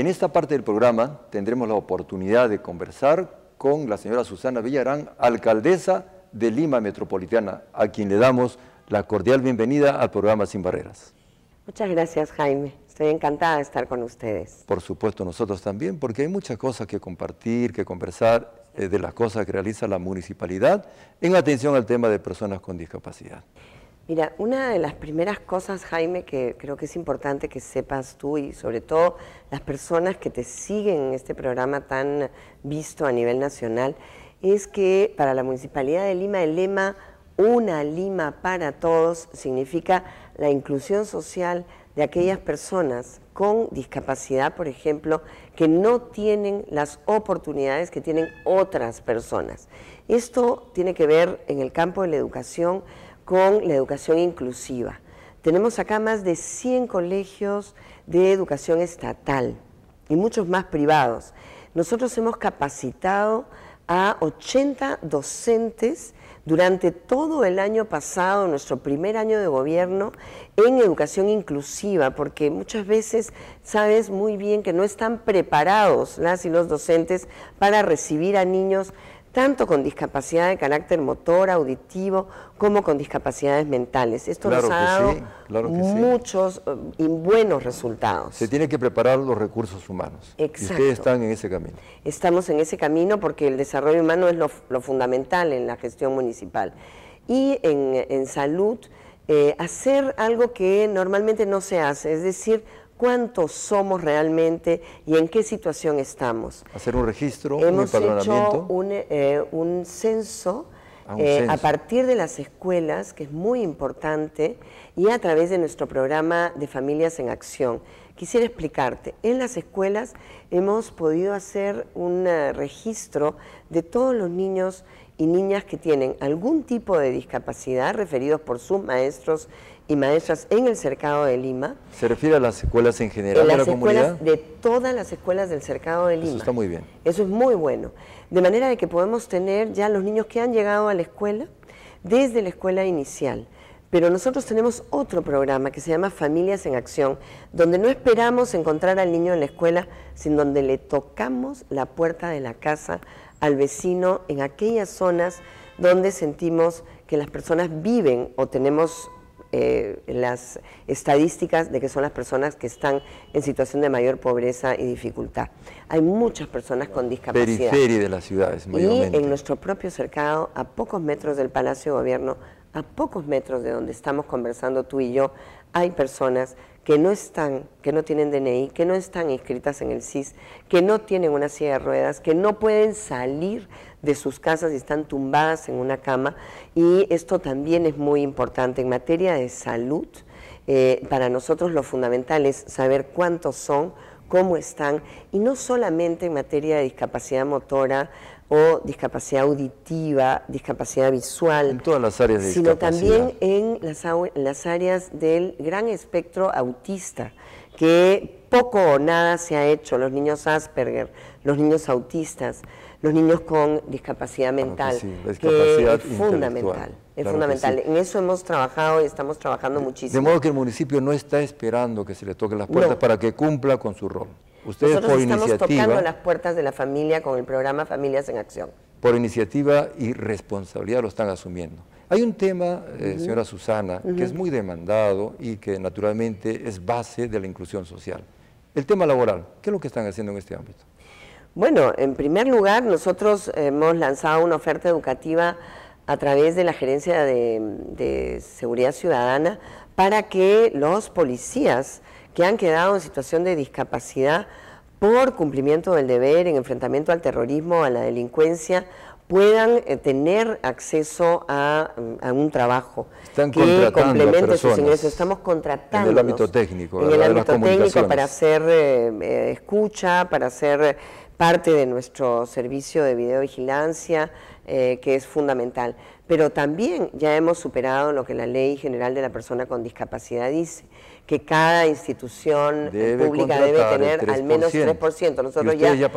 En esta parte del programa tendremos la oportunidad de conversar con la señora Susana Villarán, alcaldesa de Lima Metropolitana, a quien le damos la cordial bienvenida al programa Sin Barreras. Muchas gracias, Jaime. Estoy encantada de estar con ustedes. Por supuesto, nosotros también, porque hay muchas cosas que compartir, que conversar eh, de las cosas que realiza la municipalidad en atención al tema de personas con discapacidad. Mira, una de las primeras cosas, Jaime, que creo que es importante que sepas tú y sobre todo las personas que te siguen en este programa tan visto a nivel nacional, es que para la Municipalidad de Lima el lema Una Lima para Todos significa la inclusión social de aquellas personas con discapacidad, por ejemplo, que no tienen las oportunidades que tienen otras personas. Esto tiene que ver en el campo de la educación con la educación inclusiva. Tenemos acá más de 100 colegios de educación estatal y muchos más privados. Nosotros hemos capacitado a 80 docentes durante todo el año pasado, nuestro primer año de gobierno, en educación inclusiva, porque muchas veces sabes muy bien que no están preparados las y los docentes para recibir a niños tanto con discapacidad de carácter motor, auditivo, como con discapacidades mentales. Esto nos ha dado muchos eh, y buenos resultados. Se tiene que preparar los recursos humanos. Exacto. Y ustedes están en ese camino. Estamos en ese camino porque el desarrollo humano es lo, fundamental en la gestión municipal. Y en, salud, eh, hacer algo que normalmente no se hace, es decir, cuántos somos realmente y en qué situación estamos. Hacer un registro, un un, eh, un censo. Ah, eh, a partir de las escuelas, que es muy importante, y a través de nuestro programa de Familias en Acción. Quisiera explicarte, en las escuelas hemos podido hacer un eh, registro de todos los niños y niñas que tienen algún tipo de discapacidad referidos por sus maestros y maestras en el cercado de Lima. ¿Se refiere a las escuelas en general de De todas las escuelas del cercado de Lima. Eso está muy bien. Eso es muy bueno. De manera de que podemos tener ya los niños que han llegado a la escuela desde la escuela inicial. Pero nosotros tenemos otro programa que se llama Familias en Acción, donde no esperamos encontrar al niño en la escuela, sino donde le tocamos la puerta de la casa al vecino en aquellas zonas donde sentimos que las personas viven o tenemos eh, las estadísticas de que son las personas que están en situación de mayor pobreza y dificultad. Hay muchas personas con discapacidad. Periferia de las ciudades, Y en nuestro propio cercado, a pocos metros del Palacio de Gobierno, a pocos metros de donde estamos conversando tú y yo, hay personas que no están, que no tienen DNI, que no están inscritas en el CIS, que no tienen una silla de ruedas, que no pueden salir de sus casas y están tumbadas en una cama. Y esto también es muy importante en materia de salud. Eh, para nosotros lo fundamental es saber cuántos son, cómo están, y no solamente en materia de discapacidad motora o discapacidad auditiva, discapacidad visual. En todas las áreas de Sino también en las, áreas del gran espectro autista, que poco o nada se ha hecho. Los niños Asperger, los niños autistas, los niños con discapacidad mental, discapacidad es fundamental. Es fundamental. En eso hemos trabajado y estamos trabajando muchísimo. De modo que el municipio no está esperando que se le toquen las puertas para que cumpla con su rol. Ustedes Nosotros estamos tocando las puertas de la familia con el programa Familias en Acción. Por iniciativa y responsabilidad lo están asumiendo. Hay un tema, eh, señora Susana, que es muy demandado y que naturalmente es base de la inclusión social. El tema laboral, ¿qué es lo que están haciendo en este ámbito? Bueno, en primer lugar, nosotros hemos lanzado una oferta educativa a través de la Gerencia de Seguridad Ciudadana para que los policías que han quedado en situación de discapacidad por cumplimiento del deber en enfrentamiento al terrorismo, a la delincuencia, puedan eh, tener acceso a, mm, un trabajo que complemente sus ingresos. Estamos contratando. En el ámbito técnico. En el ámbito técnico para hacer eh, eh, escucha, para hacer parte de nuestro servicio de videovigilancia, que es fundamental pero también ya hemos superado lo que la Ley General de la Persona con Discapacidad dice, que cada institución eh, pública debe tener al menos 3%. Nosotros ya,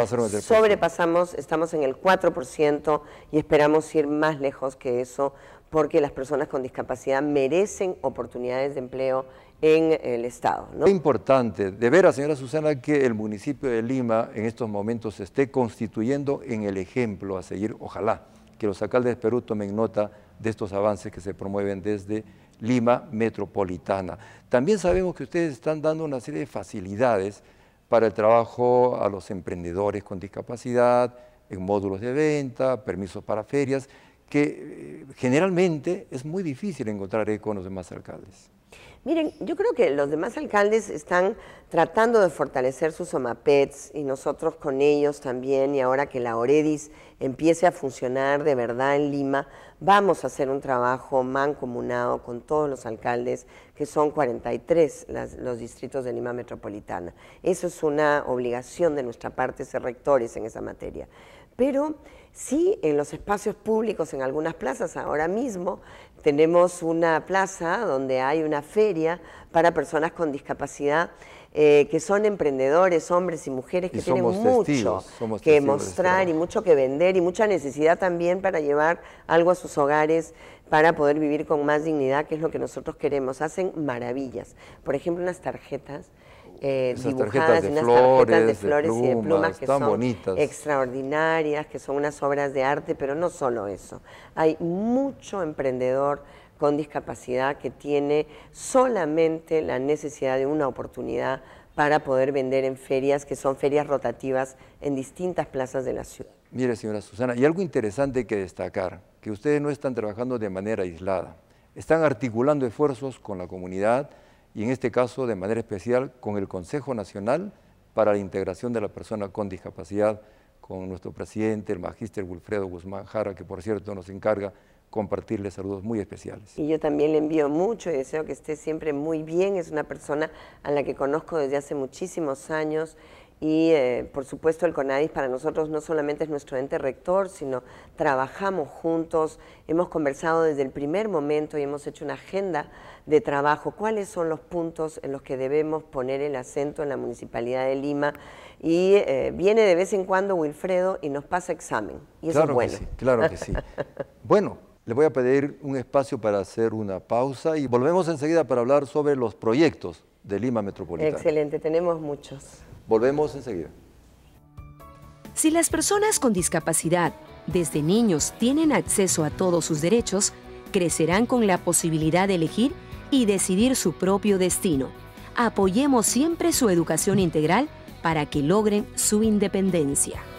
sobrepasamos, estamos en el 4% y esperamos ir más lejos que eso porque las personas con discapacidad merecen oportunidades de empleo en el Estado. Es importante, de veras, señora Susana, que el municipio de Lima en estos momentos se esté constituyendo en el ejemplo a seguir, ojalá que los alcaldes de Perú tomen nota de estos avances que se promueven desde Lima metropolitana. También sabemos que ustedes están dando una serie de facilidades para el trabajo a los emprendedores con discapacidad, en módulos de venta, permisos para ferias, que eh, generalmente es muy difícil encontrar eco en los demás alcaldes. Miren, yo creo que los demás alcaldes están tratando de fortalecer sus OMAPETs y nosotros con ellos también y ahora que la OREDIS empiece a funcionar de verdad en Lima, vamos a hacer un trabajo mancomunado con todos los alcaldes, que son 43 los distritos de Lima Metropolitana. Eso es una obligación de nuestra parte ser rectores en esa materia. Pero sí en los espacios públicos, en algunas plazas. Ahora mismo tenemos una plaza donde hay una feria para personas con discapacidad eh, que son emprendedores, hombres y mujeres que tienen mucho que este mostrar y mucho que vender y mucha necesidad también para llevar algo a sus hogares para poder vivir con más dignidad, que es lo que nosotros queremos. Hacen maravillas. Por ejemplo, unas tarjetas eh, dibujadas, flores, tarjetas de flores y de plumas que son extraordinarias, que son unas obras de arte, pero no solo eso. Hay mucho emprendedor con discapacidad que tiene solamente la necesidad de una oportunidad para poder vender en ferias, que son ferias rotativas en distintas plazas de la ciudad. Mire, señora Susana, y algo interesante que destacar, que ustedes no están trabajando de manera aislada, están articulando esfuerzos con la comunidad, y en este caso de manera especial con el Consejo Nacional para la Integración de la Persona con Discapacidad, con nuestro presidente, el magíster Wilfredo Guzmán Jara, que por cierto nos encarga compartirle saludos muy especiales. Y yo también le envío mucho y deseo que esté siempre muy bien. Es una persona a la que conozco desde hace muchísimos años y eh, por supuesto el CONADIS para nosotros no solamente es nuestro ente rector, sino trabajamos juntos, hemos conversado desde el primer momento y hemos hecho una agenda de trabajo, cuáles son los puntos en los que debemos poner el acento en la Municipalidad de Lima y eh, viene de vez en cuando Wilfredo y nos pasa examen y eso claro es bueno. Que sí, claro que sí. bueno, le voy a pedir un espacio para hacer una pausa y volvemos enseguida para hablar sobre los proyectos de Lima Metropolitana. Excelente, tenemos muchos. Volvemos enseguida. Si las personas con discapacidad desde niños tienen acceso a todos sus derechos, crecerán con la posibilidad de elegir y decidir su propio destino. Apoyemos siempre su educación integral para que logren su independencia.